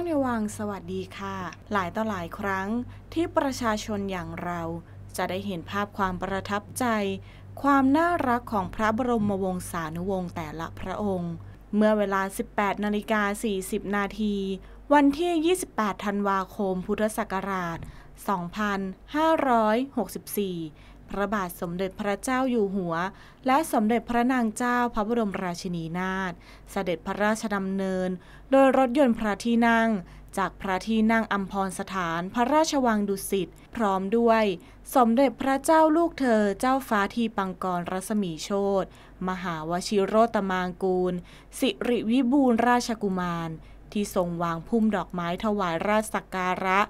ื่องในวังสวัสดีค่ะ หลายต่อหลายครั้งที่ประชาชนอย่างเราจะได้เห็นภาพความประทับใจ ความน่ารักของพระบรมวงศานุวงศ์แต่ละพระองค์ เมื่อเวลา 18 นาฬิกา 40 นาที วันที่ 28 ธันวาคมพุทธศักราช 2564พระบาทสมเด็จพระเจ้าอยู่หัว และสมเด็จพระนางเจ้าพระบรมราชินีนาถเสด็จพระราชดำเนิน โดยรถยนต์พระที่นั่ง จากพระที่นั่งอัมพรสถานพระราชวังดุสิตพร้อมด้วย สมเด็จพระเจ้าลูกเธอเจ้าฟ้าทีปังกรรัศมีโชตมหาวชิโรตมางกูล สิริวิบูลราชกุมารที่ทรงวางพุ่มดอกไม้ถวายราชสักการะ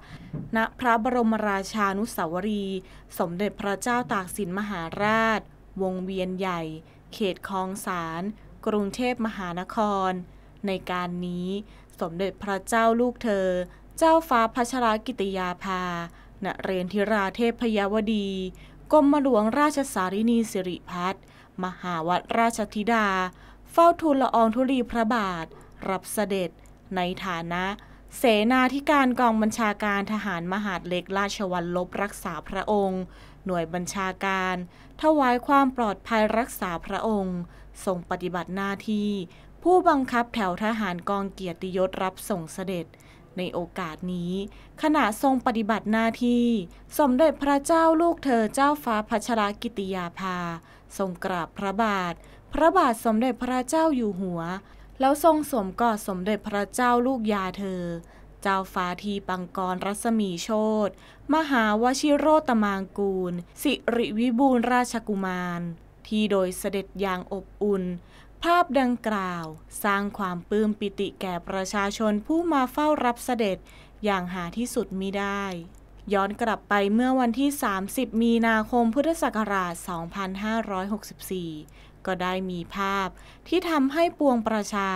ณ พระบรมราชานุสาวรี สมเด็จพระเจ้าตากสินมหาราช วงเวียนใหญ่ เขตคลองสารกรุงเทพมหานคร ในการนี้ สมเด็จพระเจ้าลูกเธอ เจ้าฟ้าพัชรกิติยาภา ณ เรนทิราเทพพยาวดีกรมหลวงราชสารินีสิริพัฒมหาวัดราชธิดา เฝ้าทูลละอองธุลีพระบาท รับเสด็จในฐานะ เสนาธิการกองบัญชาการทหารมหาดเล็กราชวัลลบรักษาพระองค์ หน่วยบัญชาการถวายความปลอดภัยรักษาพระองค์ ทรงปฏิบัติหน้าที่ ผู้บังคับแถวทหารกองเกียรติยศรับส่งเสด็จ ในโอกาสนี้ ขณะทรงปฏิบัติหน้าที่ สมเด็จพระเจ้าลูกเธอเจ้าฟ้าพัชรกิติยาภา ทรงกราบพระบาท พระบาทสมเด็จพระเจ้าอยู่หัวแล้วทรงสมกอดสมเด็จพระเจ้าลูกยาเธอ เจ้าฟ้าทีปังกรรัศมีโชตมหาวชิโรตมางกูล สิริวิบูลราชกุมาร ที่โดยเสด็จอย่างอบอุ่น ภาพดังกล่าวสร้างความปลื้มปิติแก่ประชาชนผู้มาเฝ้ารับเสด็จอย่างหาที่สุดมิได้ ย้อนกลับไปเมื่อวันที่ 30 มีนาคมพุทธศักราช 2564ก็ได้มีภาพที่ทำให้ปวงประชา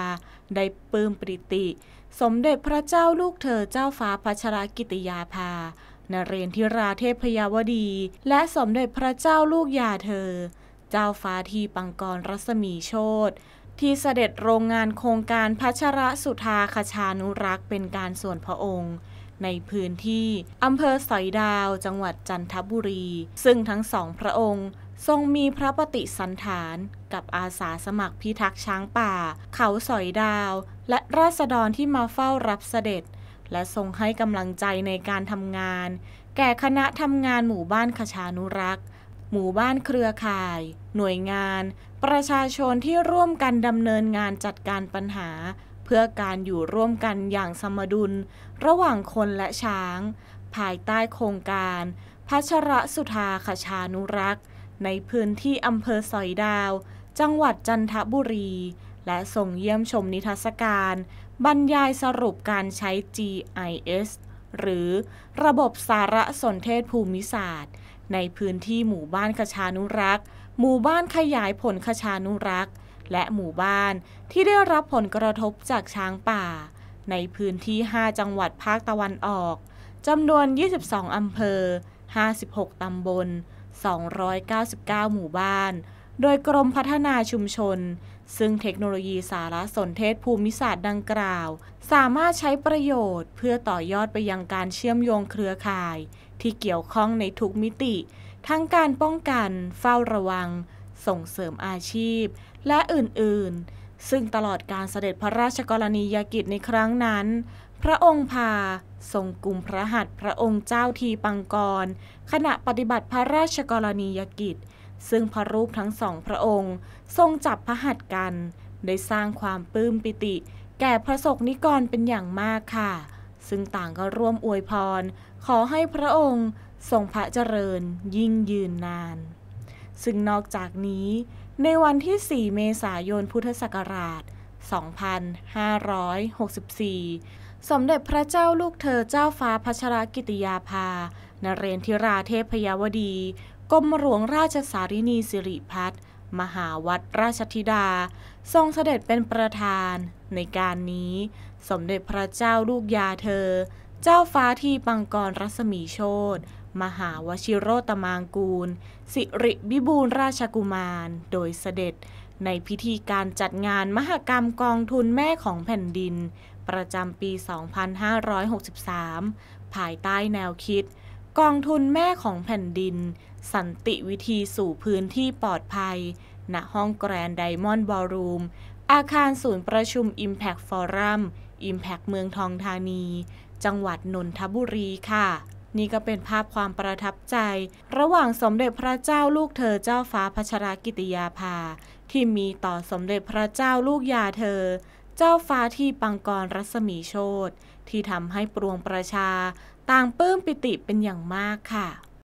ได้ปลื้มปริติ สมเด็จพระเจ้าลูกเธอเจ้าฟ้าพัชรกิติยาภานเรนทิราเทพยาวดี และสมเด็จพระเจ้าลูกยาเธอ เจ้าฟ้าทีปังกรรัศมีโชตที่เสด็จโรงงานโครงการพัชรสุธาคชานุรักษ์เป็นการส่วนพระองค์ ในพื้นที่อำเภอสอยดาวจังหวัดจันทบุรี ซึ่งทั้งสองพระองค์ทรงมีพระปฏิสันฐานกับอาสาสมัครพิทักษ์ช้างป่า เขาสอยดาว และราษฎรที่มาเฝ้ารับเสด็จ และทรงให้กำลังใจในการทำงาน แก่คณะทำงานหมู่บ้านขชานุรักษ์ หมู่บ้านเครือข่าย หน่วยงาน ประชาชนที่ร่วมกันดำเนินงานจัดการปัญหา เพื่อการอยู่ร่วมกันอย่างสมดุล ระหว่างคนและช้าง ภายใต้โครงการพัชระสุธาขชานุรักษ์ในพื้นที่อำเภอสอยดาว จังหวัดจันทบุรี และส่งเยี่ยมชมนิทรรศการ บรรยายสรุปการใช้ GIS หรือระบบสารสนเทศภูมิศาสตร์ ในพื้นที่หมู่บ้านขชานุรักษ์ หมู่บ้านขยายผลขชานุรักษ์ และหมู่บ้านที่ได้รับผลกระทบจากช้างป่า ในพื้นที่ 5 จังหวัดภาคตะวันออก จำนวน 22 อำเภอ 56ตำบล299 หมู่บ้าน โดยกรมพัฒนาชุมชน ซึ่งเทคโนโลยีสารสนเทศภูมิศาสตร์ดังกล่าว สามารถใช้ประโยชน์เพื่อต่อยอดไปยังการเชื่อมโยงเครือข่าย ที่เกี่ยวข้องในทุกมิติ ทั้งการป้องกัน เฝ้าระวัง ส่งเสริมอาชีพ และอื่น ๆซึ่งตลอดการเสด็จพระราชกรณียกิจในครั้งนั้น พระองค์พาทรงกลุ่มพระหัตถ์พระองค์เจ้าทีปังกร ขณะปฏิบัติพระราชกรณียกิจ ซึ่งพระรูปทั้งสองพระองค์ ทรงจับพระหัตถ์กัน ได้สร้างความปลื้มปิติ แก่พระสกนิกรเป็นอย่างมากค่ะ ซึ่งต่างก็ร่วมอวยพร ขอให้พระองค์ทรงพระเจริญยิ่งยืนนาน ซึ่งนอกจากนี้ในวันที่ 4 เมษายน พุทธศักราช 2564 สมเด็จพระเจ้าลูกเธอเจ้าฟ้าพัชรกิติยาภา นเรนทิราเทพพยาวดีกรมหลวงราชสารินีสิริพัฒมหาวัดราชธิดา ทรงเสด็จเป็นประธาน ในการนี้ สมเด็จพระเจ้าลูกยาเธอ เจ้าฟ้าที่ปังกรรัศมีโชตมหาวชิโรตมังกูลสิริบิบูลราชกุมาร โดยเสด็จในพิธีการจัดงานมหกรรมกองทุนแม่ของแผ่นดิน ประจำปี 2563 ภายใต้แนวคิด กองทุนแม่ของแผ่นดิน สันติวิธีสู่พื้นที่ปลอดภัย ณ ห้องแกรนด์ไดมอนด์บอลรูม อาคารศูนย์ประชุม Impact Forum Impact เมืองทองธานี จังหวัดนนทบุรีค่ะนี่ก็เป็นภาพความประทับใจ ระหว่างสมเด็จพระเจ้าลูกเธอเจ้าฟ้าพัชรกิติยาภา ที่มีต่อสมเด็จพระเจ้าลูกยาเธอ เจ้าฟ้าที่ปังกรรัศมีโชตที่ทำให้ปวงประชาต่างปลื้มปิติเป็นอย่างมากค่ะ